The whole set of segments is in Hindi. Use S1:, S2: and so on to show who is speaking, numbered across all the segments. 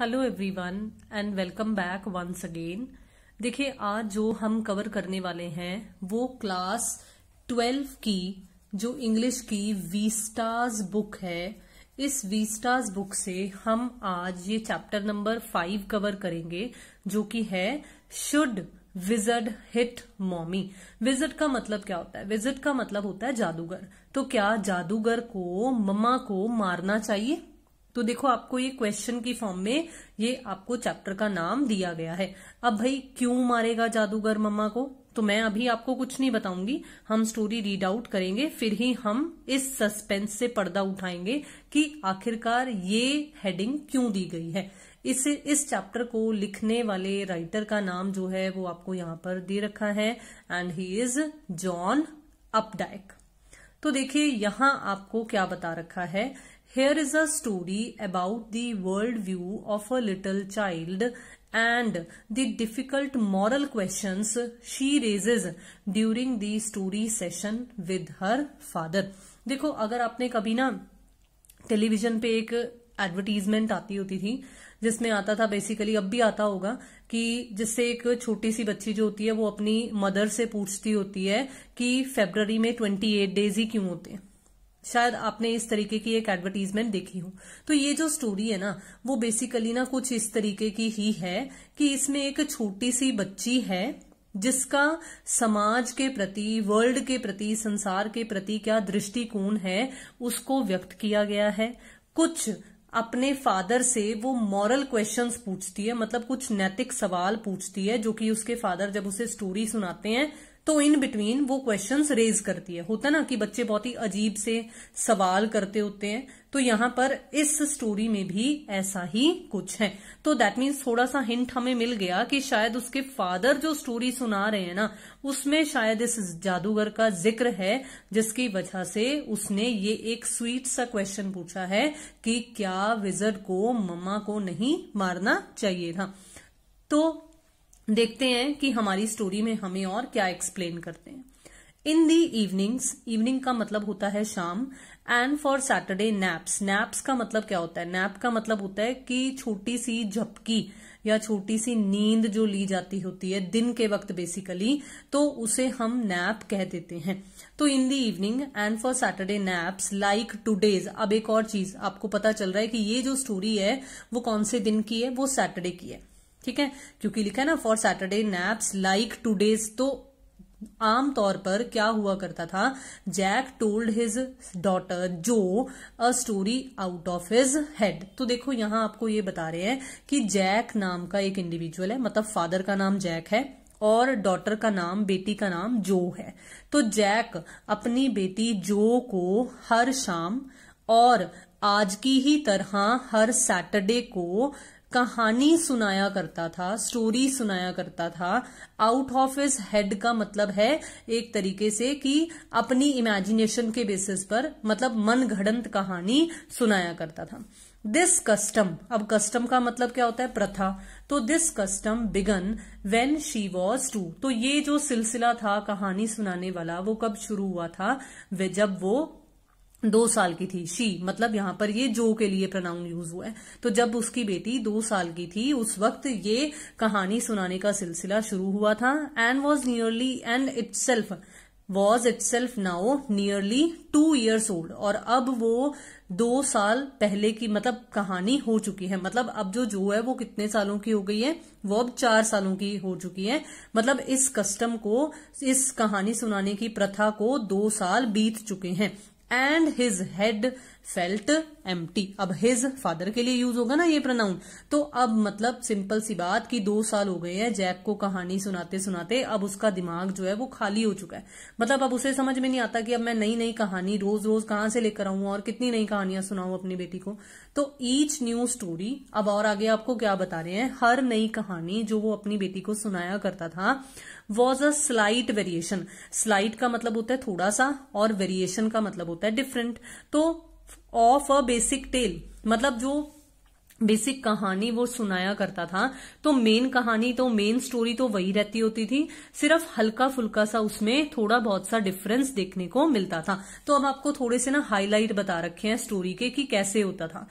S1: Hello everyone and welcome back once again देखिए आज जो हम कवर करने वाले हैं वो क्लास ट्वेल्व की जो इंग्लिश की वीस्टाज बुक है इस वीस्टाज बुक से हम आज ये चैप्टर नंबर फाइव कवर करेंगे जो कि है should wizard hit mommy visit का मतलब क्या होता है विजिट का मतलब होता है जादूगर तो क्या जादूगर को मम्मा को मारना चाहिए तो देखो आपको ये क्वेश्चन की फॉर्म में ये आपको चैप्टर का नाम दिया गया है अब भाई क्यों मारेगा जादूगर मम्मा को तो मैं अभी आपको कुछ नहीं बताऊंगी हम स्टोरी रीड आउट करेंगे फिर ही हम इस सस्पेंस से पर्दा उठाएंगे कि आखिरकार ये हेडिंग क्यों दी गई है इस इस चैप्टर को लिखने वाले राइटर का नाम जो है वो आपको यहां पर दे रखा है and he is John Updike तो देखिए यहां आपको क्या बता रखा है Here is a story about the world view of a little child and the difficult moral questions she raises during the story session with her father. देखो अगर आपने कभी ना टेलीविजन पे एक एडवर्टीजमेंट आती होती थी जिसमें आता था बेसिकली अब भी आता होगा कि जिससे एक छोटी सी बच्ची जो होती है वो अपनी मदर से पूछती होती है कि फेबररी में ट्वेंटी एट डेज ही क्यों होते हैं शायद आपने इस तरीके की एक एडवर्टीजमेंट देखी हो तो ये जो स्टोरी है ना वो बेसिकली ना कुछ इस तरीके की ही है कि इसमें एक छोटी सी बच्ची है जिसका समाज के प्रति वर्ल्ड के प्रति संसार के प्रति क्या दृष्टिकोण है उसको व्यक्त किया गया है कुछ अपने फादर से वो मॉरल क्वेश्चंस पूछती है मतलब कुछ नैतिक सवाल पूछती है जो कि उसके फादर जब उसे स्टोरी सुनाते हैं तो इन बिटवीन वो क्वेश्चंस रेज करती है होता ना कि बच्चे बहुत ही अजीब से सवाल करते होते हैं तो यहां पर इस स्टोरी में भी ऐसा ही कुछ है तो दैट मीन्स थोड़ा सा हिंट हमें मिल गया कि शायद उसके फादर जो स्टोरी सुना रहे हैं ना उसमें शायद इस जादूगर का जिक्र है जिसकी वजह से उसने ये एक स्वीट सा क्वेश्चन पूछा है कि क्या विजर्ड को मम्मा को नहीं मारना चाहिए था तो देखते हैं कि हमारी स्टोरी में हमें और क्या एक्सप्लेन करते हैं इन दी इवनिंग्स इवनिंग का मतलब होता है शाम and for Saturday naps naps का मतलब क्या होता है नैप का मतलब होता है कि छोटी सी झपकी या छोटी सी नींद जो ली जाती होती है दिन के वक्त बेसिकली तो उसे हम नैप कह देते हैं तो in the evening and for Saturday naps like today's अब एक और चीज आपको पता चल रहा है कि ये जो स्टोरी है वो कौन से दिन की है वो सैटरडे की है ठीक है क्योंकि लिखा है ना for Saturday naps like today's तो आम तौर पर क्या हुआ करता था Jack told his daughter Jo a story out of his head तो देखो यहां आपको ये बता रहे हैं कि जैक नाम का एक इंडिविजुअल है मतलब फादर का नाम जैक है और डॉटर का नाम बेटी का नाम जो है तो जैक अपनी बेटी जो को हर शाम और आज की ही तरह हर सैटरडे को कहानी सुनाया करता था स्टोरी सुनाया करता था आउट ऑफ इज हेड का मतलब है एक तरीके से कि अपनी इमेजिनेशन के बेसिस पर मतलब मन घड़ंत कहानी सुनाया करता था दिस कस्टम अब कस्टम का मतलब क्या होता है प्रथा तो this custom began when she was two तो ये जो सिलसिला था कहानी सुनाने वाला वो कब शुरू हुआ था वे जब वो दो साल की थी शी मतलब यहां पर ये जो के लिए प्रनाउन यूज हुआ है तो जब उसकी बेटी दो साल की थी उस वक्त ये कहानी सुनाने का सिलसिला शुरू हुआ था and was nearly and itself was itself now nearly two years old और अब वो दो साल पहले की मतलब कहानी हो चुकी है मतलब अब जो जो है वो कितने सालों की हो गई है वो अब चार सालों की हो चुकी है मतलब इस कस्टम को इस कहानी सुनाने की प्रथा को दो साल बीत चुके हैं and his head felt tea अब हिज फादर के लिए यूज होगा ना ये प्रनाउन तो अब मतलब सिंपल सी बात कि दो साल हो गए हैं जैक को कहानी सुनाते सुनाते अब उसका दिमाग जो है वो खाली हो चुका है मतलब अब उसे समझ में नहीं आता कि अब मैं नई नई कहानी रोज रोज कहां से लेकर आऊं और कितनी नई कहानियां सुनाऊं अपनी बेटी को तो ईच न्यू स्टोरी अब और आगे आपको क्या बता रहे हैं हर नई कहानी जो वो अपनी बेटी को सुनाया करता था was a slight variation slight का मतलब होता है थोड़ा सा और वेरिएशन का मतलब होता है डिफरेंट तो ऑफ अ बेसिक टेल मतलब जो बेसिक कहानी वो सुनाया करता था तो मेन कहानी तो मेन स्टोरी तो वही रहती होती थी सिर्फ हल्का फुल्का सा उसमें थोड़ा बहुत सा डिफरेंस देखने को मिलता था तो अब आपको थोड़े से ना हाईलाइट बता रखे हैं स्टोरी के कि कैसे होता था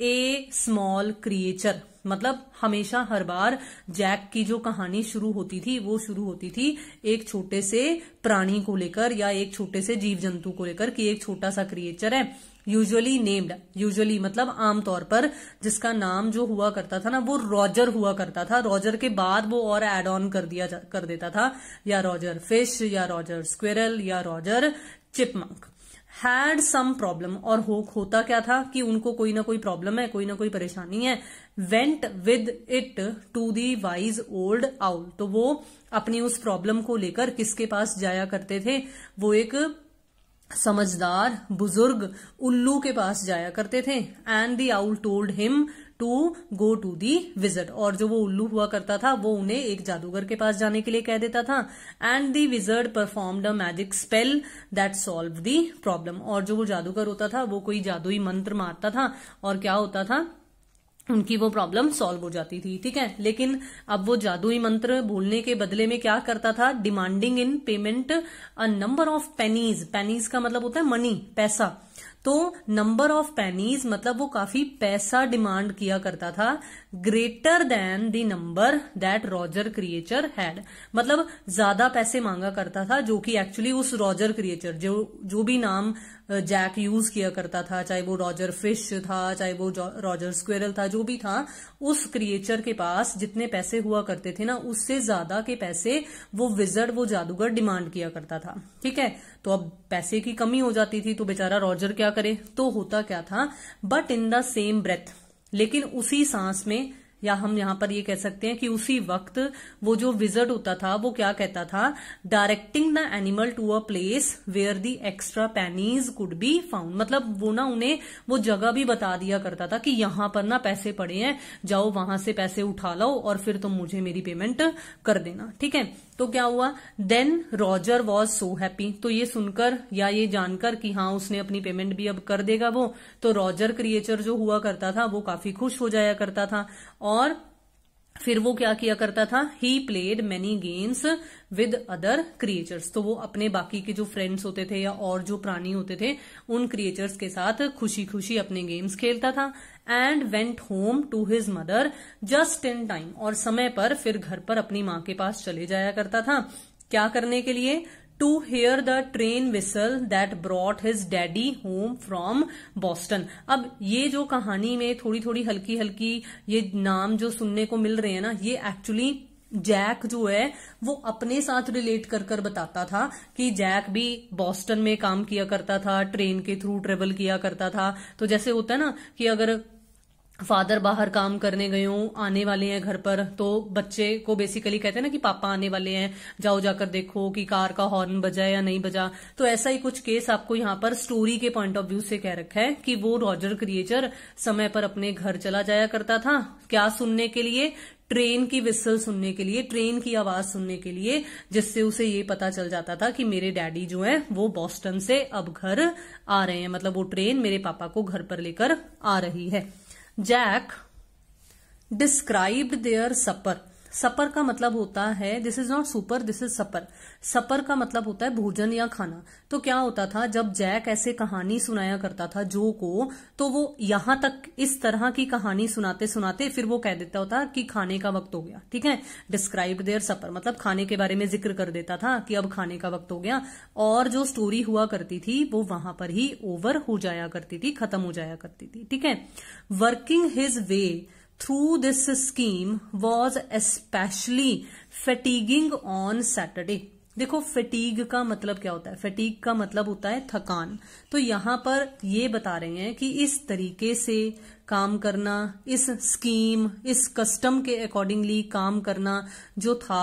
S1: ए स्मॉल क्रिएचर मतलब हमेशा हर बार जैक की जो कहानी शुरू होती थी वो शुरू होती थी एक छोटे से प्राणी को लेकर या एक छोटे से जीव जंतु को लेकर कि एक छोटा सा क्रिएचर है यूजुअली नेम्ड यूजुअली मतलब आमतौर पर जिसका नाम जो हुआ करता था ना वो रॉजर हुआ करता था रॉजर के बाद वो और एड ऑन कर दिया कर देता था या रॉजर फिश या रॉजर स्क्वेरल या Roger chipmunk had some problem और हो होता क्या था कि उनको कोई ना कोई प्रॉब्लम है कोई ना कोई परेशानी है went with it to the wise old owl तो वो अपनी उस प्रॉब्लम को लेकर किसके पास जाया करते थे वो एक समझदार बुजुर्ग उल्लू के पास जाया करते थे and the owl told him to go to the wizard और जो वो उल्लू हुआ करता था वो उन्हें एक जादूगर के पास जाने के लिए कह देता था and the wizard perform a magic spell that solve the problem और जो वो जादूगर होता था वो कोई जादुई मंत्र मारता था और क्या होता था उनकी वो प्रॉब्लम सॉल्व हो जाती थी ठीक है लेकिन अब वो जादुई मंत्र बोलने के बदले में क्या करता था demanding in payment a number of pennies pennies का मतलब होता है मनी पैसा तो नंबर ऑफ पैनीज मतलब वो काफी पैसा डिमांड किया करता था greater than the number that Roger creature had मतलब ज्यादा पैसे मांगा करता था जो कि एक्चुअली उस रॉजर क्रिएचर जो जो भी नाम जैक यूज किया करता था चाहे वो रॉजर फिश था चाहे वो रॉजर स्क्वेरल था जो भी था उस क्रिएचर के पास जितने पैसे हुआ करते थे ना उससे ज्यादा के पैसे वो विजर्ड वो जादूगर डिमांड किया करता था ठीक है तो अब पैसे की कमी हो जाती थी तो बेचारा रॉजर क्या करे तो होता क्या था but in the same breath लेकिन उसी सांस में या हम यहां पर ये कह सकते हैं कि उसी वक्त वो जो विजर्ड होता था वो क्या कहता था directing the animal to a place where the extra pennies could be found मतलब वो ना उन्हें वो जगह भी बता दिया करता था कि यहां पर ना पैसे पड़े हैं जाओ वहां से पैसे उठा लो और फिर तुम मुझे मेरी पेमेंट कर देना ठीक है तो क्या हुआ then Roger was so happy तो ये सुनकर या ये जानकर कि हाँ उसने अपनी पेमेंट भी अब कर देगा वो तो रॉजर क्रिएचर जो हुआ करता था वो काफी खुश हो जाया करता था और फिर वो क्या किया करता था he played many games with other creatures तो वो अपने बाकी के जो फ्रेंड्स होते थे या और जो प्राणी होते थे उन क्रिएचर्स के साथ खुशी खुशी अपने गेम्स खेलता था and went home to his mother just in time और समय पर फिर घर पर अपनी माँ के पास चले जाया करता था क्या करने के लिए to hear the train whistle that brought his daddy home from Boston अब ये जो कहानी में थोड़ी थोड़ी हल्की हल्की ये नाम जो सुनने को मिल रहे हैं ना ये एक्चुअली जैक जो है वो अपने साथ रिलेट कर कर बताता था कि जैक भी बॉस्टन में काम किया करता था ट्रेन के थ्रू ट्रेवल किया करता था तो जैसे होता है ना कि अगर फादर बाहर काम करने गए हों आने वाले हैं घर पर तो बच्चे को बेसिकली कहते हैं ना कि पापा आने वाले हैं जाओ जाकर देखो कि कार का हॉर्न बजा या नहीं बजा तो ऐसा ही कुछ केस आपको यहां पर स्टोरी के पॉइंट ऑफ व्यू से कह रखा है कि वो रॉजर क्रिएचर समय पर अपने घर चला जाया करता था क्या सुनने के लिए ट्रेन की विसल सुनने के लिए ट्रेन की आवाज सुनने के लिए जिससे उसे ये पता चल जाता था कि मेरे डैडी जो हैं वो बॉस्टन से अब घर आ रहे हैं मतलब वो ट्रेन मेरे पापा को घर पर लेकर आ रही है Jack described their supper. सपर का मतलब होता है this is not super this is supper supper का मतलब होता है भोजन या खाना तो क्या होता था जब जैक ऐसे कहानी सुनाया करता था जो को तो वो यहां तक इस तरह की कहानी सुनाते सुनाते फिर वो कह देता होता कि खाने का वक्त हो गया ठीक है डिस्क्राइब देयर सपर मतलब खाने के बारे में जिक्र कर देता था कि अब खाने का वक्त हो गया और जो स्टोरी हुआ करती थी वो वहां पर ही ओवर हो जाया करती थी खत्म हो जाया करती थी ठीक है working his way through this scheme was especially fatiguing on Saturday. देखो फटीग का मतलब क्या होता है फटीग का मतलब होता है थकान तो यहां पर ये बता रहे हैं कि इस तरीके से काम करना इस स्कीम इस कस्टम के अकॉर्डिंगली काम करना जो था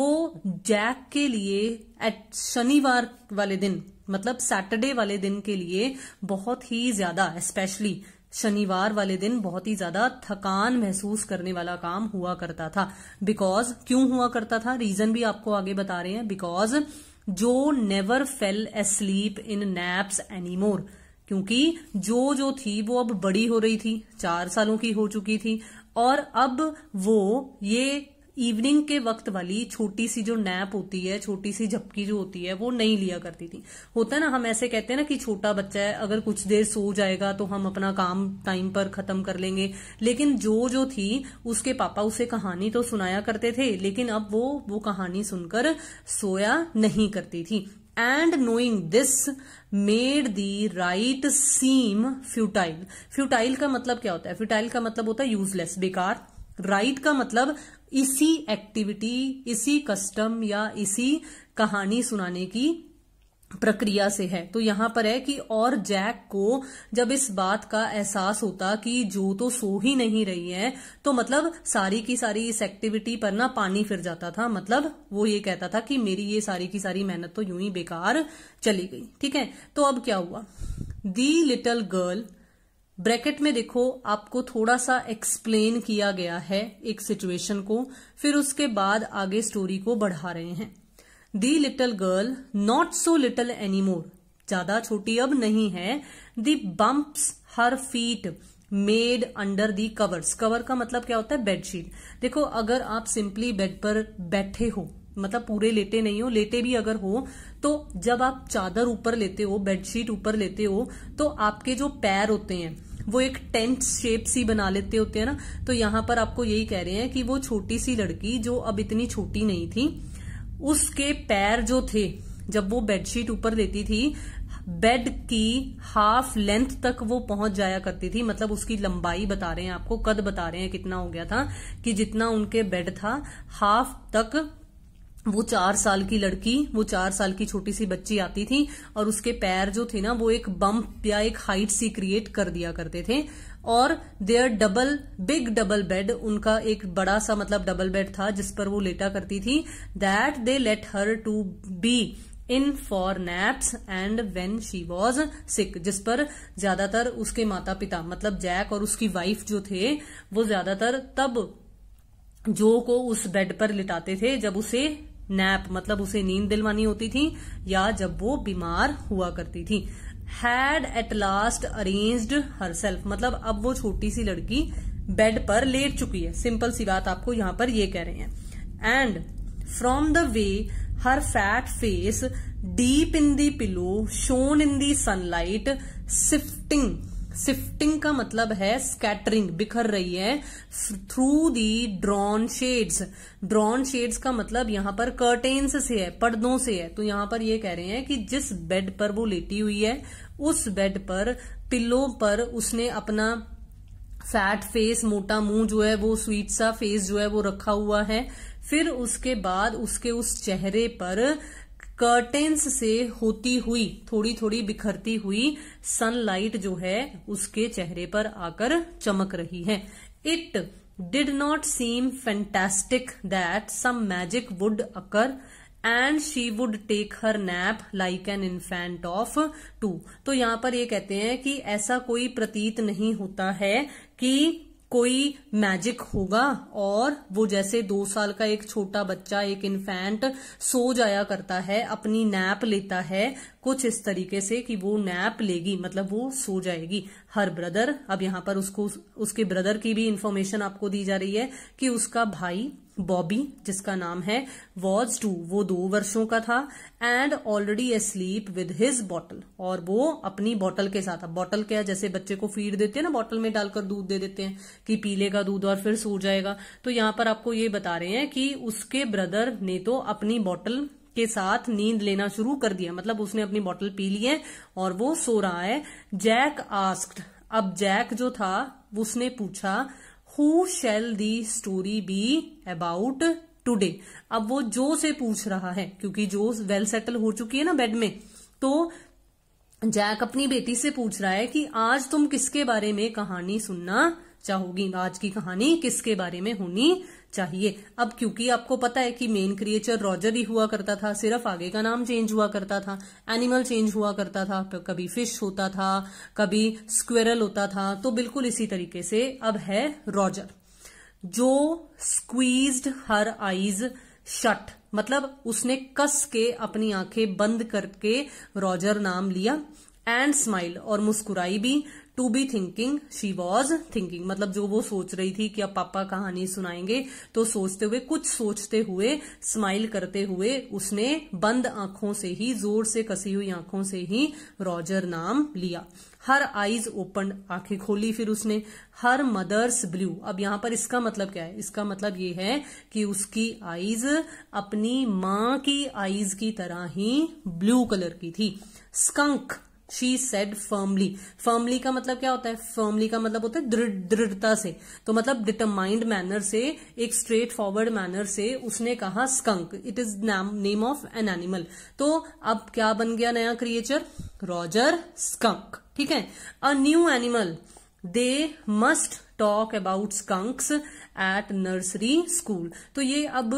S1: वो जैक के लिए एट शनिवार वाले दिन मतलब सैटरडे वाले दिन के लिए बहुत ही ज्यादा स्पेशली शनिवार वाले दिन बहुत ही ज्यादा थकान महसूस करने वाला काम हुआ करता था बिकॉज क्यों हुआ करता था रीजन भी आपको आगे बता रहे हैं because Jo never fell asleep in naps anymore क्योंकि जो जो थी वो अब बड़ी हो रही थी चार सालों की हो चुकी थी और अब वो ये इवनिंग के वक्त वाली छोटी सी जो नैप होती है छोटी सी झपकी जो होती है वो नहीं लिया करती थी होता ना हम ऐसे कहते हैं ना कि छोटा बच्चा है अगर कुछ देर सो जाएगा तो हम अपना काम टाइम पर खत्म कर लेंगे लेकिन जो जो थी उसके पापा उसे कहानी तो सुनाया करते थे लेकिन अब वो वो कहानी सुनकर सोया नहीं करती थी and knowing this made the rite seem futile futile का मतलब क्या होता है फ्यूटाइल का मतलब होता है यूजलेस बेकार राइट right का मतलब इसी एक्टिविटी इसी कस्टम या इसी कहानी सुनाने की प्रक्रिया से है तो यहां पर है कि और जैक को जब इस बात का एहसास होता कि जो तो सो ही नहीं रही है तो मतलब सारी की सारी इस एक्टिविटी पर ना पानी फिर जाता था मतलब वो ये कहता था कि मेरी ये सारी की सारी मेहनत तो यूं ही बेकार चली गई ठीक है तो अब क्या हुआ दी लिटल गर्ल ब्रैकेट में देखो आपको थोड़ा सा एक्सप्लेन किया गया है एक सिचुएशन को फिर उसके बाद आगे स्टोरी को बढ़ा रहे हैं the little girl not so little anymore ज्यादा छोटी अब नहीं है the bumps her feet made under the covers cover का मतलब क्या होता है बेडशीट देखो अगर आप सिंपली बेड पर बैठे हो मतलब पूरे लेटे नहीं हो लेटे भी अगर हो तो जब आप चादर ऊपर लेते हो बेडशीट ऊपर लेते हो तो आपके जो पैर होते हैं वो एक टेंट शेप सी बना लेते होते हैं ना तो यहाँ पर आपको यही कह रहे हैं कि वो छोटी सी लड़की जो अब इतनी छोटी नहीं थी उसके पैर जो थे जब वो बेडशीट ऊपर लेती थी बेड की हाफ लेंथ तक वो पहुंच जाया करती थी मतलब उसकी लंबाई बता रहे हैं आपको कद बता रहे हैं कितना हो गया था कि जितना उनके बेड था हाफ तक वो चार साल की लड़की वो चार साल की छोटी सी बच्ची आती थी और उसके पैर जो थे ना वो एक बम्प या एक हाइट सी क्रिएट कर दिया करते थे और their double big double bed उनका एक बड़ा सा मतलब डबल बेड था जिस पर वो लेटा करती थी that they let her to be in for naps and when she was sick जिस पर ज्यादातर उसके माता पिता मतलब जैक और उसकी वाइफ जो थे वो ज्यादातर तब जो को उस बेड पर लिटाते थे जब उसे नैप मतलब उसे नींद दिलवानी होती थी या जब वो बीमार हुआ करती थी had at last arranged herself मतलब अब वो छोटी सी लड़की बेड पर लेट चुकी है सिंपल सी बात आपको यहाँ पर ये कह रहे हैं and from the way her fat face deep in the pillow shone in the sunlight sifting sifting का मतलब है स्कैटरिंग बिखर रही है through the drawn shades drawn shades का मतलब यहां पर कर्टेन्स से है पर्दों से है तो यहां पर ये कह रहे हैं कि जिस बेड पर वो लेटी हुई है उस बेड पर पिल्लों पर उसने अपना फैट फेस मोटा मुंह जो है वो स्वीट सा फेस जो है वो रखा हुआ है फिर उसके बाद उसके उस चेहरे पर कर्टेन्स से होती हुई थोड़ी थोड़ी बिखरती हुई सनलाइट जो है उसके चेहरे पर आकर चमक रही है it did not seem fantastic that some magic would occur and she would take her nap like an infant of two तो यहां पर ये कहते हैं कि ऐसा कोई प्रतीत नहीं होता है कि कोई मैजिक होगा और वो जैसे दो साल का एक छोटा बच्चा एक इन्फेंट सो जाया करता है अपनी नैप लेता है कुछ इस तरीके से कि वो नैप लेगी मतलब वो सो जाएगी हर ब्रदर अब यहां पर उसको उसके ब्रदर की भी इंफॉर्मेशन आपको दी जा रही है कि उसका भाई बॉबी जिसका नाम है वॉज टू वो दो वर्षों का था and already asleep with his bottle और वो अपनी बॉटल के साथ बॉटल क्या जैसे बच्चे को फीड देते हैं ना बॉटल में डालकर दूध दे देते हैं कि पी लेगा दूध और फिर सो जाएगा तो यहां पर आपको ये बता रहे हैं कि उसके ब्रदर ने तो अपनी बॉटल के साथ नींद लेना शुरू कर दिया मतलब उसने अपनी बॉटल पी ली है और वो सो रहा है जैक आस्क्ड अब जैक जो था उसने पूछा who shall the story be about today अब वो जो से पूछ रहा है क्योंकि जो वेल सेटल हो चुकी है ना बेड में तो जैक अपनी बेटी से पूछ रहा है कि आज तुम किसके बारे में कहानी सुनना चाहोगी आज की कहानी किसके बारे में होनी चाहिए अब क्योंकि आपको पता है कि मेन क्रिएचर रॉजर ही हुआ करता था सिर्फ आगे का नाम चेंज हुआ करता था एनिमल चेंज हुआ करता था कभी फिश होता था कभी स्क्वेरल होता था तो बिल्कुल इसी तरीके से अब है रॉजर जो स्क्वीज्ड हर आईज शट मतलब उसने कस के अपनी आंखें बंद करके रॉजर नाम लिया एंड स्माइल और मुस्कुराई भी to be thinking she was thinking मतलब जो वो सोच रही थी कि अब पापा कहानी सुनाएंगे तो सोचते हुए कुछ सोचते हुए स्माइल करते हुए उसने बंद आंखों से ही जोर से कसी हुई आंखों से ही रॉजर नाम लिया हर आईज ओपन आंखें खोली फिर उसने हर मदर्स ब्लू अब यहां पर इसका मतलब क्या है इसका मतलब ये है कि उसकी आईज अपनी मां की आईज की तरह ही ब्लू कलर की थी skunk she said firmly firmly का मतलब क्या होता है फर्मली का मतलब होता है दृढ़ दृढ़ता से तो मतलब डिटरमाइंड मैनर से एक स्ट्रेट फॉरवर्ड मैनर से उसने कहा skunk it is name of an animal तो अब क्या बन गया नया क्रिएचर रॉजर स्कंक ठीक है a new animal they must talk about skunks at nursery school तो ये अब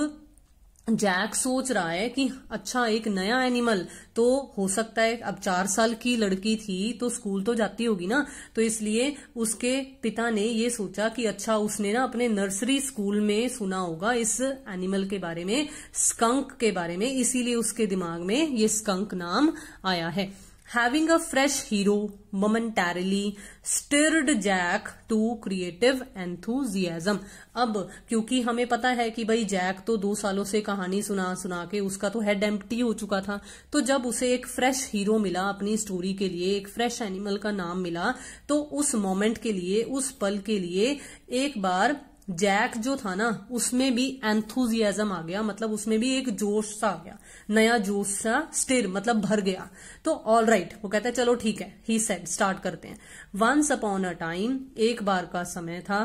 S1: जैक सोच रहा है कि अच्छा एक नया एनिमल तो हो सकता है अब चार साल की लड़की थी तो स्कूल तो जाती होगी ना तो इसलिए उसके पिता ने ये सोचा कि अच्छा उसने ना अपने नर्सरी स्कूल में सुना होगा इस एनिमल के बारे में स्कंक के बारे में इसीलिए उसके दिमाग में ये स्कंक नाम आया है having a fresh hero momentarily stirred Jack to creative enthusiasm. अब क्योंकि हमें पता है कि भाई जैक तो दो सालों से कहानी सुना सुना के उसका तो हेड एम्पटी हो चुका था तो जब उसे एक फ्रेश हीरो मिला अपनी स्टोरी के लिए एक फ्रेश एनिमल का नाम मिला तो उस मोमेंट के लिए उस पल के लिए एक बार जैक जो था ना उसमें भी एंथुजियाज्म आ गया मतलब उसमें भी एक जोश सा आ गया नया जोश सा स्टिर मतलब भर गया तो ऑल राइट right, वो कहता है चलो ठीक है ही सेड स्टार्ट करते हैं वंस अपॉन अ टाइम एक बार का समय था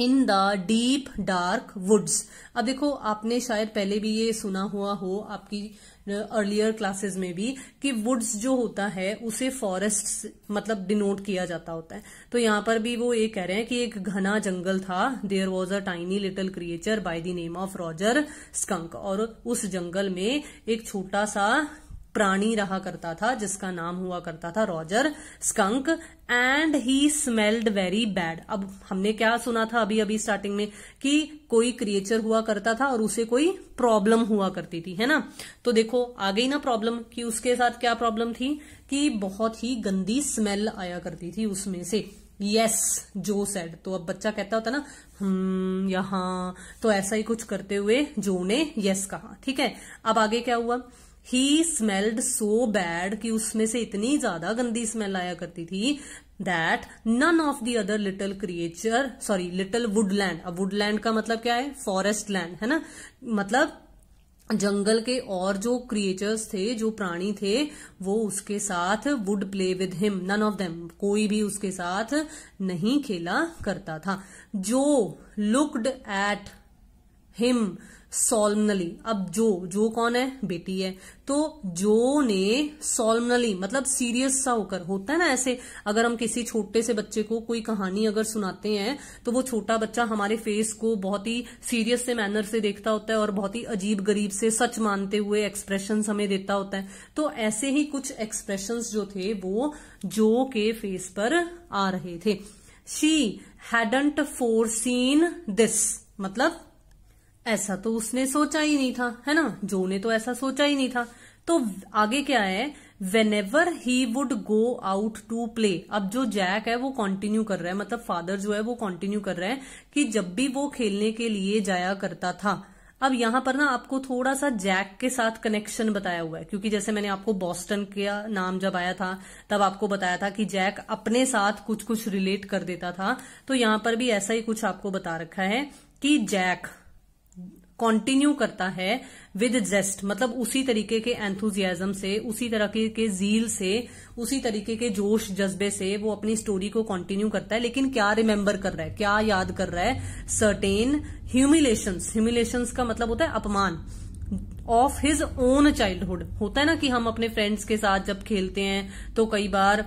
S1: in the deep dark woods अब देखो आपने शायद पहले भी ये सुना हुआ हो आपकी अर्लियर क्लासेस में भी कि वुड्स जो होता है उसे फॉरेस्ट मतलब डिनोट किया जाता होता है तो यहां पर भी वो ये कह रहे हैं कि एक घना जंगल था there was a tiny little creature by the name of Roger skunk और उस जंगल में एक छोटा सा प्राणी रहा करता था जिसका नाम हुआ करता था Roger skunk and he smelled very bad अब हमने क्या सुना था अभी अभी स्टार्टिंग में कि कोई क्रिएचर हुआ करता था और उसे कोई प्रॉब्लम हुआ करती थी है ना तो देखो आ गई ना प्रॉब्लम कि उसके साथ क्या प्रॉब्लम थी कि बहुत ही गंदी स्मेल आया करती थी उसमें से यस जो सेड तो अब बच्चा कहता होता ना हम हम्म, यहां तो ऐसा ही कुछ करते हुए जो ने यस कहा ठीक है अब आगे क्या हुआ ही स्मेल्ड सो बैड कि उसमें से इतनी ज्यादा गंदी स्मेल आया करती थी that none of the other little creature sorry little woodland अब वुडलैंड का मतलब क्या है फॉरेस्ट लैंड है ना मतलब जंगल के और जो क्रिएचर्स थे जो प्राणी थे वो उसके साथ would play with him none of them कोई भी उसके साथ नहीं खेला करता था जो लुक्ड एट हिम सोलमनली अब जो जो कौन है बेटी है तो जो ने सोलमनली मतलब सीरियस सा होकर होता है ना ऐसे अगर हम किसी छोटे से बच्चे को कोई कहानी अगर सुनाते हैं तो वो छोटा बच्चा हमारे फेस को बहुत ही सीरियस से मैनर से देखता होता है और बहुत ही अजीब गरीब से सच मानते हुए एक्सप्रेशन हमें देता होता है तो ऐसे ही कुछ एक्सप्रेशन जो थे वो जो के फेस पर आ रहे थे she hadn't foreseen this मतलब ऐसा तो उसने सोचा ही नहीं था है ना जो ने तो ऐसा सोचा ही नहीं था तो आगे क्या है whenever he would go out to play अब जो जैक है वो कंटिन्यू कर रहा है मतलब फादर जो है वो कंटिन्यू कर रहे हैं कि जब भी वो खेलने के लिए जाया करता था अब यहां पर ना आपको थोड़ा सा जैक के साथ कनेक्शन बताया हुआ है क्योंकि जैसे मैंने आपको बॉस्टन का नाम जब आया था तब आपको बताया था कि जैक अपने साथ कुछ कुछ रिलेट कर देता था तो यहां पर भी ऐसा ही कुछ आपको बता रखा है कि जैक कंटिन्यू करता है विद जेस्ट मतलब उसी तरीके के एंथुजियाजम से उसी तरह के, के जील से उसी तरीके के जोश जज्बे से वो अपनी स्टोरी को कंटिन्यू करता है लेकिन क्या रिमेम्बर कर रहा है क्या याद कर रहा है सर्टेन ह्यूमिलेशंस ह्यूमिलेशंस का मतलब होता है अपमान ऑफ हिज ओन चाइल्डहुड होता है ना कि हम अपने फ्रेंड्स के साथ जब खेलते हैं तो कई बार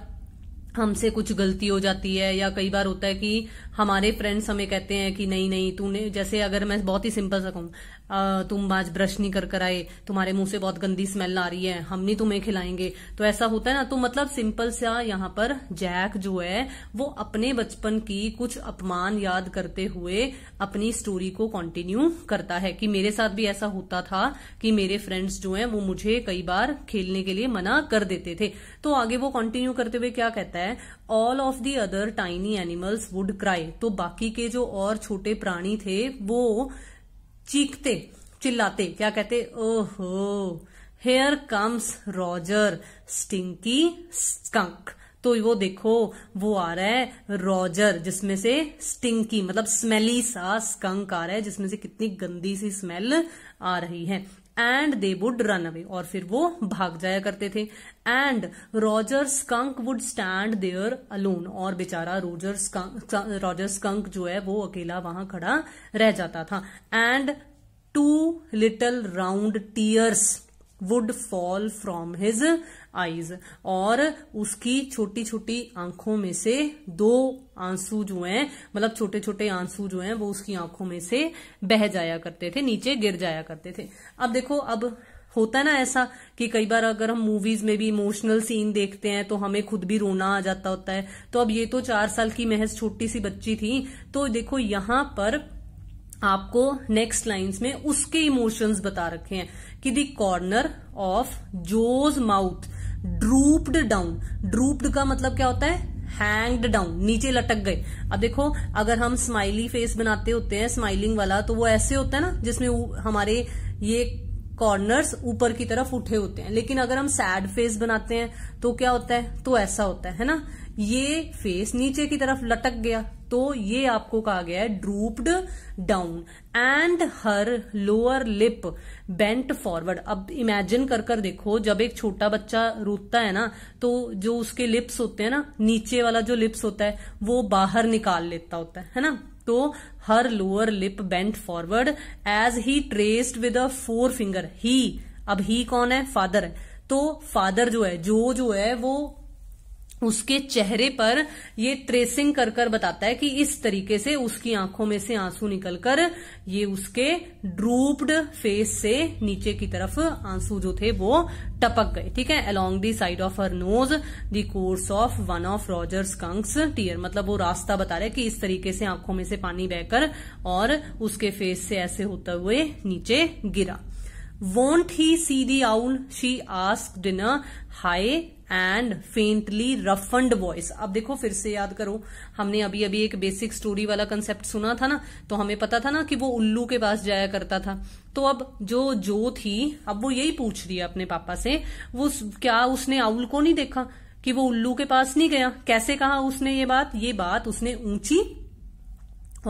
S1: हमसे कुछ गलती हो जाती है या कई बार होता है कि हमारे फ्रेंड्स हमें कहते हैं कि नहीं नहीं तूने जैसे अगर मैं बहुत ही सिंपल सा कहूँ तुम आज ब्रश नहीं कर कर आए तुम्हारे मुंह से बहुत गंदी स्मेल आ रही है हम नहीं तुम्हें खिलाएंगे तो ऐसा होता है ना तो मतलब सिंपल सा यहाँ पर जैक जो है वो अपने बचपन की कुछ अपमान याद करते हुए अपनी स्टोरी को कंटिन्यू करता है कि मेरे साथ भी ऐसा होता था कि मेरे फ्रेंड्स जो है वो मुझे कई बार खेलने के लिए मना कर देते थे तो आगे वो कंटिन्यू करते हुए क्या कहता है all of the other tiny animals would cry तो बाकी के जो और छोटे प्राणी थे वो चीखते चिल्लाते क्या कहते ओहो here comes Roger stinky skunk तो वो देखो वो आ रहा है रॉजर जिसमें से स्टिंकी मतलब स्मेली सा स्कंक आ रहा है जिसमें से कितनी गंदी सी स्मेल आ रही है and they would run away और फिर वो भाग जाया करते थे and Roger skunk would stand there alone और बेचारा रोजर स्कंक रॉजर स्कंक जो है वो अकेला वहां खड़ा रह जाता था and two little round tears would fall from his eyes और उसकी छोटी छोटी आंखों में से दो आंसू जो हैं मतलब छोटे छोटे आंसू जो हैं वो उसकी आंखों में से बह जाया करते थे नीचे गिर जाया करते थे अब देखो अब होता है ना ऐसा कि कई बार अगर हम मूवीज में भी इमोशनल सीन देखते हैं तो हमें खुद भी रोना आ जाता होता है तो अब ये तो चार साल की महज छोटी सी बच्ची थी तो देखो यहां पर आपको नेक्स्ट लाइंस में उसके इमोशंस बता रखे हैं कि the corner of Jo's mouth drooped down drooped का मतलब क्या होता है हैंग्ड डाउन नीचे लटक गए अब देखो अगर हम स्माइली फेस बनाते होते हैं स्माइलिंग वाला तो वो ऐसे होता है ना जिसमें हमारे ये कॉर्नर्स ऊपर की तरफ उठे होते हैं लेकिन अगर हम सैड फेस बनाते हैं तो क्या होता है तो ऐसा होता है, है ना ये फेस नीचे की तरफ लटक गया तो ये आपको कहा गया है drooped down and her lower lip bent forward अब इमेजिन कर कर देखो जब एक छोटा बच्चा रोता है ना तो जो उसके लिप्स होते हैं ना नीचे वाला जो लिप्स होता है वो बाहर निकाल लेता होता है है ना तो her lower lip bent forward as he traced with a forefinger ही अब ही कौन है फादर है तो फादर जो है जो जो है वो उसके चेहरे पर ये ट्रेसिंग कर कर बताता है कि इस तरीके से उसकी आंखों में से आंसू निकलकर ये उसके ड्रूप्ड फेस से नीचे की तरफ आंसू जो थे वो टपक गए ठीक है along the side of her nose the course of one of Roger skunk's tear मतलब वो रास्ता बता रहे कि इस तरीके से आंखों में से पानी बहकर और उसके फेस से ऐसे होते हुए नीचे गिरा won't he see the owl she asked in a high and faintly roughened voice अब देखो फिर से याद करो हमने अभी अभी एक बेसिक स्टोरी वाला कंसेप्ट सुना था ना तो हमें पता था ना कि वो उल्लू के पास जाया करता था तो अब जो जो थी अब वो यही पूछ रही है अपने पापा से वो क्या उसने आउल को नहीं देखा कि वो उल्लू के पास नहीं गया कैसे कहा उसने ये बात ये बात उसने ऊंची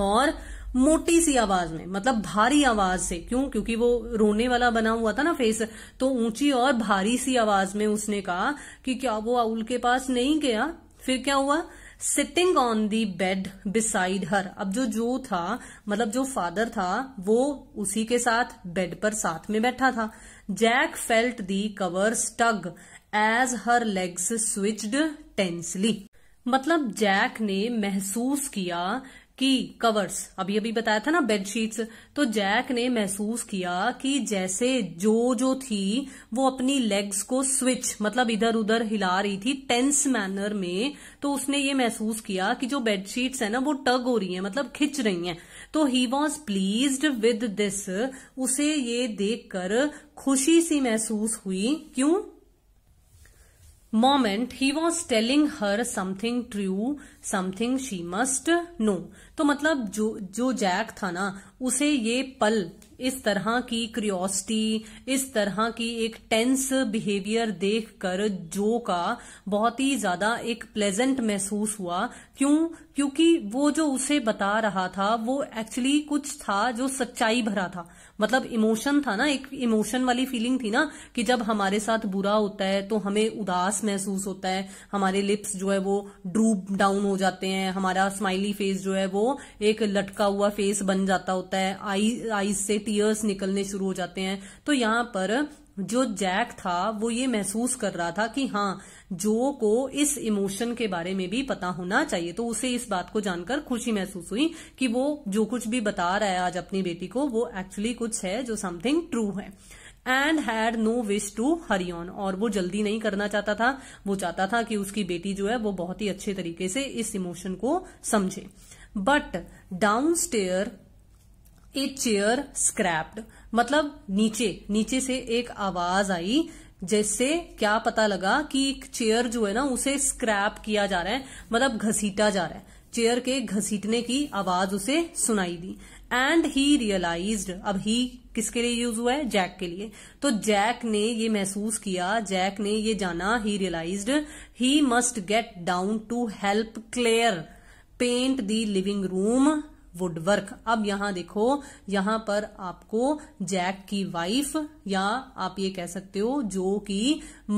S1: और मोटी सी आवाज में मतलब भारी आवाज से क्यों क्योंकि वो रोने वाला बना हुआ था ना फेस तो ऊंची और भारी सी आवाज में उसने कहा कि क्या वो आउल के पास नहीं गया फिर क्या हुआ sitting on the bed beside her अब जो जो था मतलब जो फादर था वो उसी के साथ बेड पर साथ में बैठा था Jack felt the cover tug as her legs switched tensely मतलब जैक ने महसूस किया कि कवर्स अभी अभी बताया था ना बेडशीट्स तो जैक ने महसूस किया कि जैसे जो जो थी वो अपनी लेग्स को स्विच मतलब इधर उधर हिला रही थी टेंस मैनर में तो उसने ये महसूस किया कि जो बेडशीट्स है ना वो टग हो रही है मतलब खिंच रही हैं तो he was pleased with this उसे ये देखकर खुशी सी महसूस हुई क्यों moment he was telling her something true something she must know तो मतलब जो जो जैक था ना उसे ये पल इस तरह की क्रियोसिटी इस तरह की एक टेंस बिहेवियर देखकर जो का बहुत ही ज्यादा एक प्लेजेंट महसूस हुआ क्यों क्योंकि वो जो उसे बता रहा था वो एक्चुअली कुछ था जो सच्चाई भरा था मतलब इमोशन था ना एक इमोशन वाली फीलिंग थी ना कि जब हमारे साथ बुरा होता है तो हमें उदास महसूस होता है हमारे लिप्स जो है वो ड्रूप डाउन हो जाते हैं हमारा स्माइली फेस जो है वो एक लटका हुआ फेस बन जाता होता है आई आईज से टीयर्स निकलने शुरू हो जाते हैं तो यहां पर जो जैक था वो ये महसूस कर रहा था कि हाँ जो को इस इमोशन के बारे में भी पता होना चाहिए तो उसे इस बात को जानकर खुशी महसूस हुई कि वो जो कुछ भी बता रहा है आज अपनी बेटी को वो एक्चुअली कुछ है जो समथिंग ट्रू है and had no wish to hurry on और वो जल्दी नहीं करना चाहता था वो चाहता था कि उसकी बेटी जो है वो बहुत ही अच्छे तरीके से इस इमोशन को समझे but downstairs a chair scraped मतलब नीचे नीचे से एक आवाज आई जैसे क्या पता लगा कि एक चेयर जो है ना उसे स्क्रैप किया जा रहा है मतलब घसीटा जा रहा है चेयर के घसीटने की आवाज उसे सुनाई दी एंड ही रियलाइज अब ही किसके लिए यूज हुआ है जैक के लिए तो जैक ने ये महसूस किया जैक ने ये जाना he realize he must get down to help Claire paint the living room woodwork अब यहां देखो यहां पर आपको जैक की वाइफ या आप ये कह सकते हो जो कि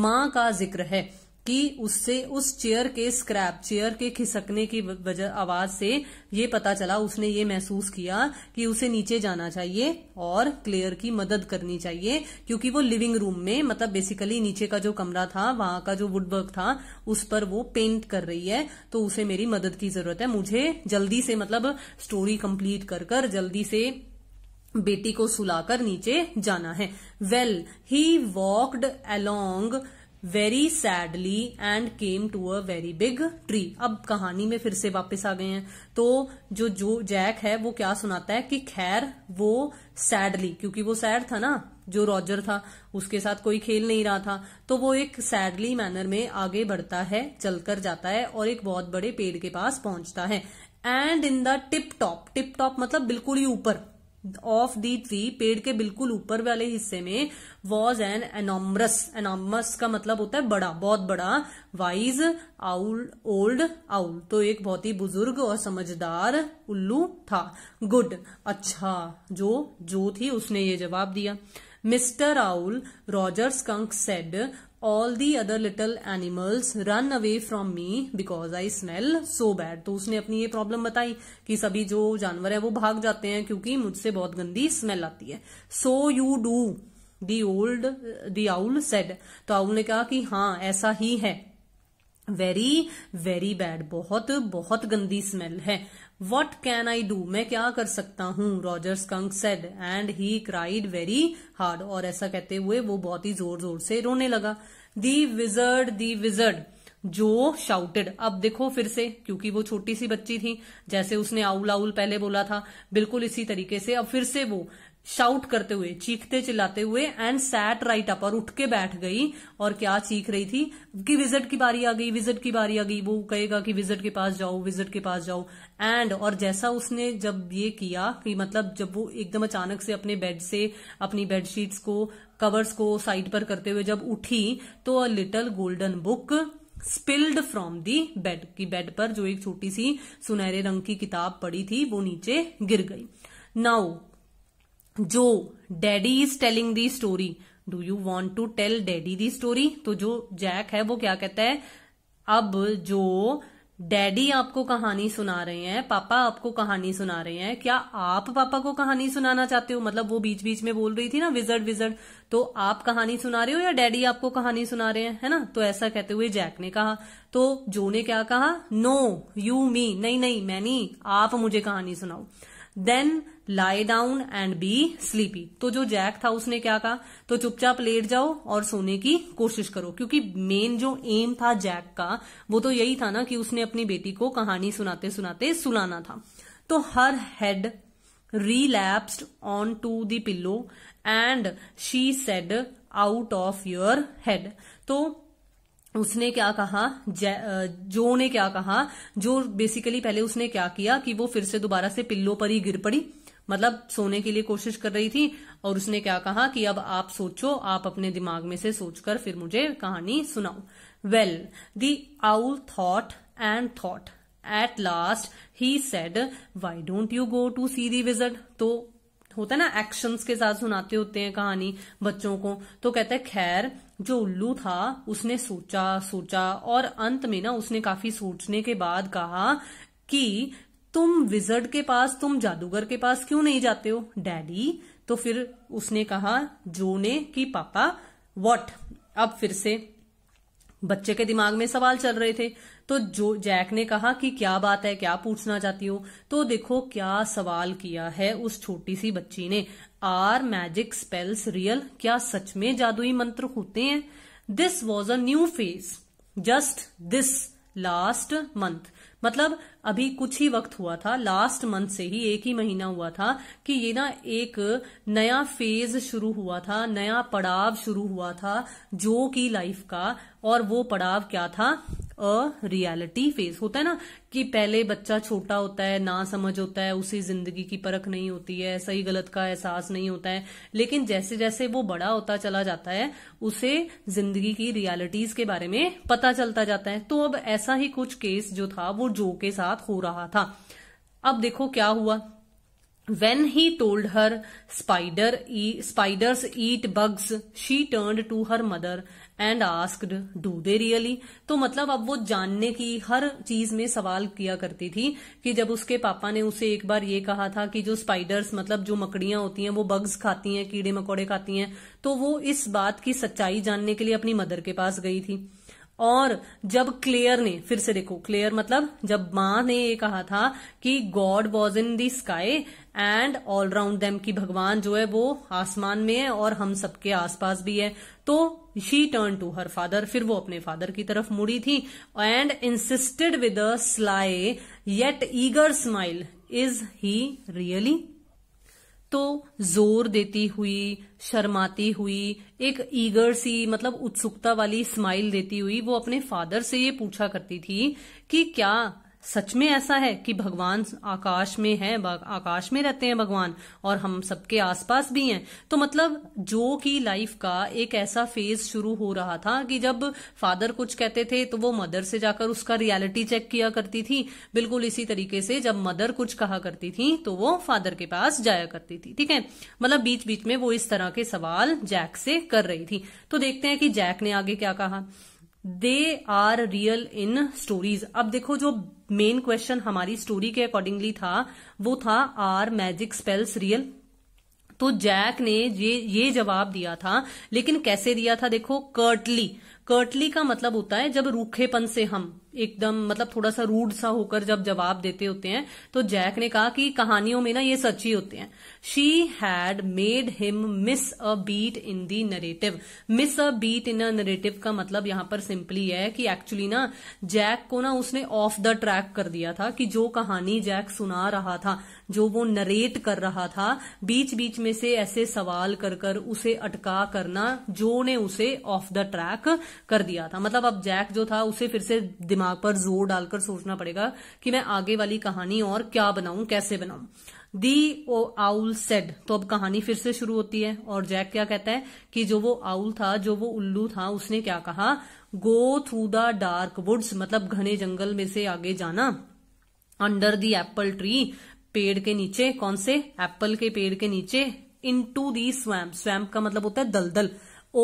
S1: मां का जिक्र है कि उससे उस चेयर के स्क्रैप चेयर के खिसकने की वजह आवाज से ये पता चला उसने ये महसूस किया कि उसे नीचे जाना चाहिए और क्लेयर की मदद करनी चाहिए क्योंकि वो लिविंग रूम में मतलब बेसिकली नीचे का जो कमरा था वहां का जो वुडवर्क था उस पर वो पेंट कर रही है तो उसे मेरी मदद की जरूरत है मुझे जल्दी से मतलब स्टोरी कंप्लीट कर कर जल्दी से बेटी को सुलाकर नीचे जाना है well he walked along very sadly and came to a very big tree अब कहानी में फिर से वापस आ गए हैं तो जो जो जैक है वो क्या सुनाता है कि खैर वो सैडली क्योंकि वो सैड था ना जो रॉजर था उसके साथ कोई खेल नहीं रहा था तो वो एक सैडली मैनर में आगे बढ़ता है चलकर जाता है और एक बहुत बड़े पेड़ के पास पहुंचता है and in the tip top tip top मतलब बिल्कुल ही ऊपर ऑफ दी ट्री पेड़ के बिल्कुल ऊपर वाले हिस्से में वॉज एन एनॉमरस एनॉमस का मतलब होता है बड़ा बहुत बड़ा वाइज आउल ओल्ड आउल तो एक बहुत ही बुजुर्ग और समझदार उल्लू था गुड अच्छा जो जो थी उसने ये जवाब दिया mister owl Roger skunk said all the other little animals run away from me because I smell so bad तो उसने अपनी ये प्रॉब्लम बताई कि सभी जो जानवर है वो भाग जाते हैं क्योंकि मुझसे बहुत गंदी स्मेल आती है so you do the old the owl said तो आउल ने कहा कि हाँ ऐसा ही है वेरी वेरी बैड बहुत बहुत गंदी स्मेल है वट कैन आई डू मैं क्या कर सकता हूँ Roger skunk said and he cried very hard और ऐसा कहते हुए वो बहुत ही जोर जोर से रोने लगा the wizard the wizard Jo shouted अब देखो फिर से क्योंकि वो छोटी सी बच्ची थी जैसे उसने आउल आउल पहले बोला था बिल्कुल इसी तरीके से अब फिर से वो शाउट करते हुए चीखते चिल्लाते हुए एंड सैट राइट अप और उठ के बैठ गई और क्या चीख रही थी कि विजिट की बारी आ गई विजिट की बारी आ गई वो कहेगा कि विजिट के पास जाओ विजिट के पास जाओ एंड और जैसा उसने जब ये किया कि मतलब जब वो एकदम अचानक से अपने बेड से अपनी बेडशीट्स को कवर्स को साइड पर करते हुए जब उठी तो a little golden book spilled from the bed की बेड पर जो एक छोटी सी सुनहरे रंग की किताब पड़ी थी वो नीचे गिर गई now Jo daddy is telling the story do you want to tell daddy the story तो जो जैक है वो क्या कहता है अब जो डैडी आपको कहानी सुना रहे हैं पापा आपको कहानी सुना रहे हैं क्या आप पापा को कहानी सुनाना चाहते हो मतलब वो बीच बीच में बोल रही थी ना विजर्ड विजर्ड तो आप कहानी सुना रहे हो या डैडी आपको कहानी सुना रहे हैं है ना तो ऐसा कहते हुए जैक ने कहा तो जो ने क्या कहा नो यू मी नहीं नहीं मैं नहीं आप मुझे कहानी सुनाओ then lie down and be sleepy तो जो जैक था उसने क्या कहा तो चुपचाप लेट जाओ और सोने की कोशिश करो क्योंकि मेन जो एम था जैक का वो तो यही था ना कि उसने अपनी बेटी को कहानी सुनाते सुनाते सुलाना था तो her head relapsed on to pillow and she said out of your head तो उसने क्या कहा जो ने क्या कहा जो बेसिकली पहले उसने क्या किया कि वो फिर से दोबारा से पिल्लो पर ही गिर पड़ी मतलब सोने के लिए कोशिश कर रही थी और उसने क्या कहा कि अब आप सोचो आप अपने दिमाग में से सोचकर फिर मुझे कहानी सुनाओ well the owl thought and thought at last he said why don't you go to see the wizard तो होता है ना एक्शंस के साथ सुनाते होते हैं कहानी बच्चों को तो कहता है खैर जो उल्लू था उसने सोचा सोचा और अंत में ना उसने काफी सोचने के बाद कहा कि तुम विजर्ड के पास तुम जादूगर के पास क्यों नहीं जाते हो डैडी तो फिर उसने कहा जो ने कि पापा वॉट अब फिर से बच्चे के दिमाग में सवाल चल रहे थे तो जो जैक ने कहा कि क्या बात है क्या पूछना चाहती हो तो देखो क्या सवाल किया है उस छोटी सी बच्ची ने आर मैजिक स्पेल्स रियल क्या सच में जादुई मंत्र होते हैं this was a new phase just this last month मतलब अभी कुछ ही वक्त हुआ था लास्ट मंथ से ही एक ही महीना हुआ था कि ये ना एक नया फेज शुरू हुआ था नया पड़ाव शुरू हुआ था जो की लाइफ का और वो पड़ाव क्या था अ रियलिटी फेज होता है ना कि पहले बच्चा छोटा होता है ना समझ होता है उसी जिंदगी की परख नहीं होती है सही गलत का एहसास नहीं होता है लेकिन जैसे जैसे वो बड़ा होता चला जाता है उसे जिंदगी की रियलिटीज के बारे में पता चलता जाता है तो अब ऐसा ही कुछ केस जो था वो जो के साथ खराब हो रहा था अब देखो क्या हुआ When he told her spider e spiders eat bugs, she turned to her mother and asked, "Do they really?" तो मतलब अब वो जानने की हर चीज में सवाल किया करती थी कि जब उसके पापा ने उसे एक बार ये कहा था कि जो स्पाइडर्स मतलब जो मकड़ियां होती हैं वो बग्स खाती हैं कीड़े मकोड़े खाती हैं तो वो इस बात की सच्चाई जानने के लिए अपनी मदर के पास गई थी और जब क्लेयर ने फिर से देखो क्लेयर मतलब जब मां ने ये कहा था कि God was in the sky and all round them की भगवान जो है वो आसमान में है और हम सबके आसपास भी है तो she turn to her father फिर वो अपने फादर की तरफ मुड़ी थी and insisted with a sly yet eager smile is he really तो जोर देती हुई शर्माती हुई एक ईगर सी मतलब उत्सुकता वाली स्माइल देती हुई वो अपने फादर से ये पूछा करती थी कि क्या सच में ऐसा है कि भगवान आकाश में है आकाश में रहते हैं भगवान और हम सबके आसपास भी हैं तो मतलब जो कि लाइफ का एक ऐसा फेज शुरू हो रहा था कि जब फादर कुछ कहते थे तो वो मदर से जाकर उसका रियलिटी चेक किया करती थी बिल्कुल इसी तरीके से जब मदर कुछ कहा करती थी तो वो फादर के पास जाया करती थी ठीक है मतलब बीच बीच में वो इस तरह के सवाल जैक से कर रही थी तो देखते हैं कि जैक ने आगे क्या कहा they are real in stories अब देखो जो मेन क्वेश्चन हमारी स्टोरी के अकॉर्डिंगली था वो था आर मैजिक स्पेल्स रियल तो जैक ने ये ये जवाब दिया था लेकिन कैसे दिया था देखो कर्टली कर्टली का मतलब होता है जब रूखेपन से हम एकदम मतलब थोड़ा सा रूड सा होकर जब जवाब देते होते हैं तो जैक ने कहा कि कहानियों में ना ये सच ही होते हैं she had made him miss a beat in the narrative miss a beat in a narrative का मतलब यहां पर सिंपली है कि एक्चुअली ना जैक को ना उसने ऑफ द ट्रैक कर दिया था कि जो कहानी जैक सुना रहा था जो वो नरेट कर रहा था बीच बीच में से ऐसे सवाल कर कर उसे अटका करना जो ने उसे ऑफ द ट्रैक कर दिया था मतलब अब जैक जो था उसे फिर से दिमाग पर जोर डालकर सोचना पड़ेगा कि मैं आगे वाली कहानी और क्या बनाऊं कैसे बनाऊं दी ओ आउल सेड तो अब कहानी फिर से शुरू होती है और जैक क्या कहता है कि जो वो आउल था जो वो उल्लू था उसने क्या कहा go through the dark woods मतलब घने जंगल में से आगे जाना अंडर दी एप्पल ट्री पेड़ के नीचे कौन से एप्पल के पेड़ के नीचे into the swamp swamp का मतलब होता है दलदल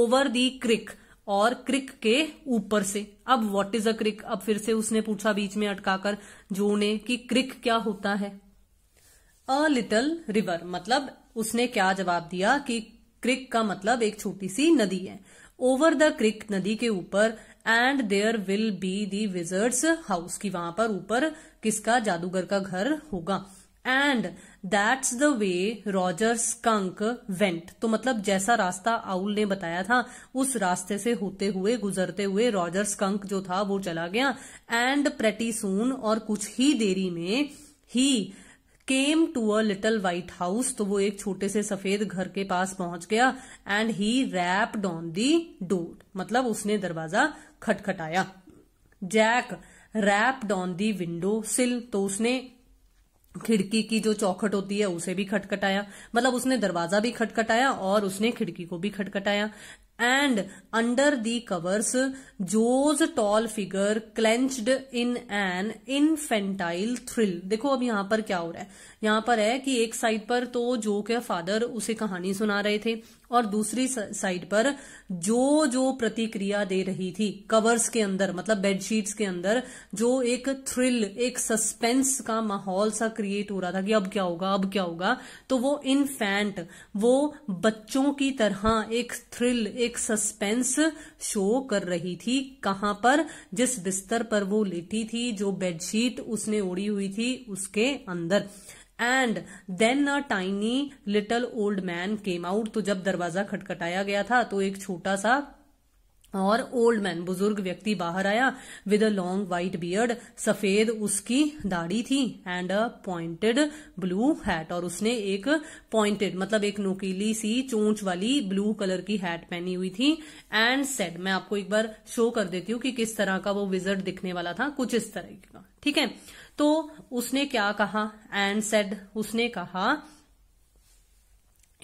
S1: ओवर दी क्रिक और क्रिक के ऊपर से अब व्हाट इज अ क्रिक अब फिर से उसने पूछा बीच में अटकाकर जो ने कि क्रिक क्या होता है अ लिटल रिवर मतलब उसने क्या जवाब दिया कि क्रिक का मतलब एक छोटी सी नदी है ओवर द क्रिक नदी के ऊपर and there will be the wizard's house की वहां पर ऊपर किसका जादूगर का घर होगा and that's the way Roger skunk went तो मतलब जैसा रास्ता आउल ने बताया था उस रास्ते से होते हुए गुजरते हुए रॉजर स्कंक जो था वो चला गया एंड प्रेटी सून और कुछ ही देरी में ही came to a little white house तो वो एक छोटे से सफेद घर के पास पहुंच गया and he rapped on the door मतलब उसने दरवाजा खटखटाया Jack rapped on the window sill तो उसने खिड़की की जो चौखट होती है उसे भी खटखटाया मतलब उसने दरवाजा भी खटखटाया और उसने खिड़की को भी खटखटाया and under the covers Jo's tall figure clenched in an infantile thrill देखो अब यहां पर क्या हो रहा है यहाँ पर है कि एक साइड पर तो जो के फादर उसे कहानी सुना रहे थे और दूसरी साइड पर जो जो प्रतिक्रिया दे रही थी कवर्स के अंदर मतलब बेडशीट्स के अंदर जो एक थ्रिल एक सस्पेंस का माहौल सा क्रिएट हो रहा था कि अब क्या होगा अब क्या होगा तो वो इनफैंट वो बच्चों की तरह एक थ्रिल एक सस्पेंस शो कर रही थी कहां पर जिस बिस्तर पर वो लेटी थी जो बेडशीट उसने ओढ़ी हुई थी उसके अंदर and then a tiny little old man came out तो जब दरवाजा खटखटाया गया था तो एक छोटा सा और ओल्ड मैन बुजुर्ग व्यक्ति बाहर आया with a long white beard सफेद उसकी दाढ़ी थी and a pointed blue hat और उसने एक पॉइंटेड मतलब एक नोकीली सी चोंच वाली ब्लू कलर की हैट पहनी हुई थी एंड सेड मैं आपको एक बार शो कर देती हूँ कि किस तरह का वो विजर्ड दिखने वाला था कुछ इस तरह का ठीक है तो उसने क्या कहा एंड सेड उसने कहा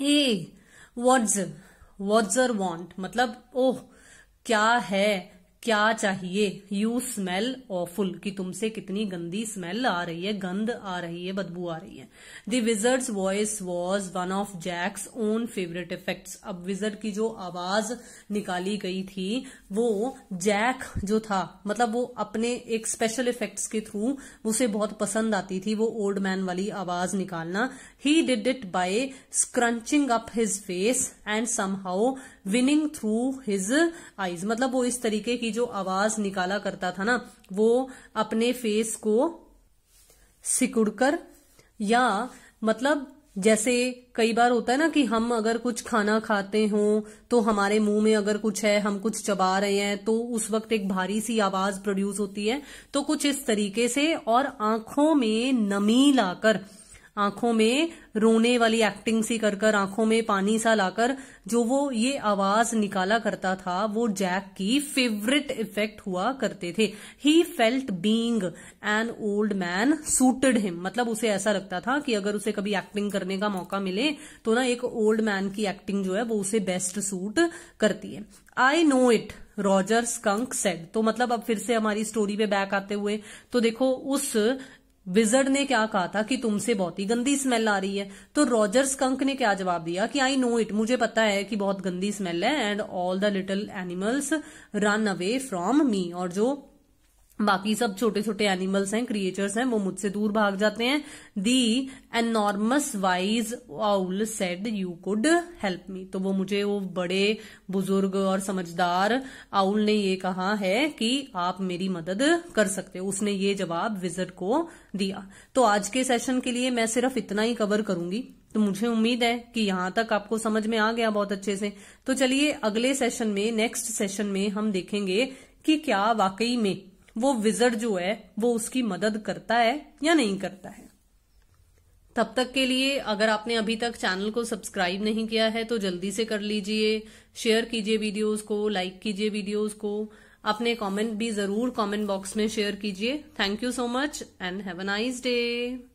S1: ए वॉट्स वॉट्स वॉन्ट मतलब ओह क्या है क्या चाहिए यू स्मेल ऑफुल कि तुमसे कितनी गंदी स्मेल आ रही है गंद आ रही है बदबू आ रही है the wizard voice was one of Jack's own favourite effect अब विजर्ड की जो आवाज निकाली गई थी वो जैक जो था मतलब वो अपने एक स्पेशल इफेक्ट के थ्रू उसे बहुत पसंद आती थी वो ओल्ड मैन वाली आवाज निकालना he did it by scrunching up his face and somehow whining through his eyes मतलब वो इस तरीके की जो आवाज निकाला करता था ना वो अपने फेस को सिकुड़कर या मतलब जैसे कई बार होता है ना कि हम अगर कुछ खाना खाते हो तो हमारे मुंह में अगर कुछ है हम कुछ चबा रहे हैं तो उस वक्त एक भारी सी आवाज प्रोड्यूस होती है तो कुछ इस तरीके से और आंखों में नमी लाकर आंखों में रोने वाली एक्टिंग सी कर कर आंखों में पानी सा लाकर जो वो ये आवाज निकाला करता था वो जैक की फेवरेट इफेक्ट हुआ करते थे he felt being an old man suited him मतलब उसे ऐसा लगता था कि अगर उसे कभी एक्टिंग करने का मौका मिले तो ना एक ओल्ड मैन की एक्टिंग जो है वो उसे बेस्ट सूट करती है I know it Roger skunk said तो मतलब अब फिर से हमारी स्टोरी पे बैक आते हुए तो देखो उस विजर्ड ने क्या कहा था कि तुमसे बहुत ही गंदी स्मेल आ रही है तो रॉजर स्कंक ने क्या जवाब दिया कि आई नो इट मुझे पता है कि बहुत गंदी स्मेल है and all the little animals run away from me और जो बाकी सब छोटे छोटे एनिमल्स हैं क्रिएचर्स हैं वो मुझसे दूर भाग जाते हैं the enormous wise owl said you could help me तो वो मुझे वो बड़े बुजुर्ग और समझदार आउल ने ये कहा है कि आप मेरी मदद कर सकते हो उसने ये जवाब विजट को दिया तो आज के सेशन के लिए मैं सिर्फ इतना ही कवर करूंगी तो मुझे उम्मीद है कि यहां तक आपको समझ में आ गया बहुत अच्छे से तो चलिए अगले सेशन में नेक्स्ट सेशन में हम देखेंगे कि क्या वाकई में वो विजर्ड जो है वो उसकी मदद करता है या नहीं करता है तब तक के लिए अगर आपने अभी तक चैनल को सब्सक्राइब नहीं किया है तो जल्दी से कर लीजिए शेयर कीजिए वीडियोस को लाइक कीजिए वीडियोस को अपने कमेंट भी जरूर कमेंट बॉक्स में शेयर कीजिए thank you so much and have a nice day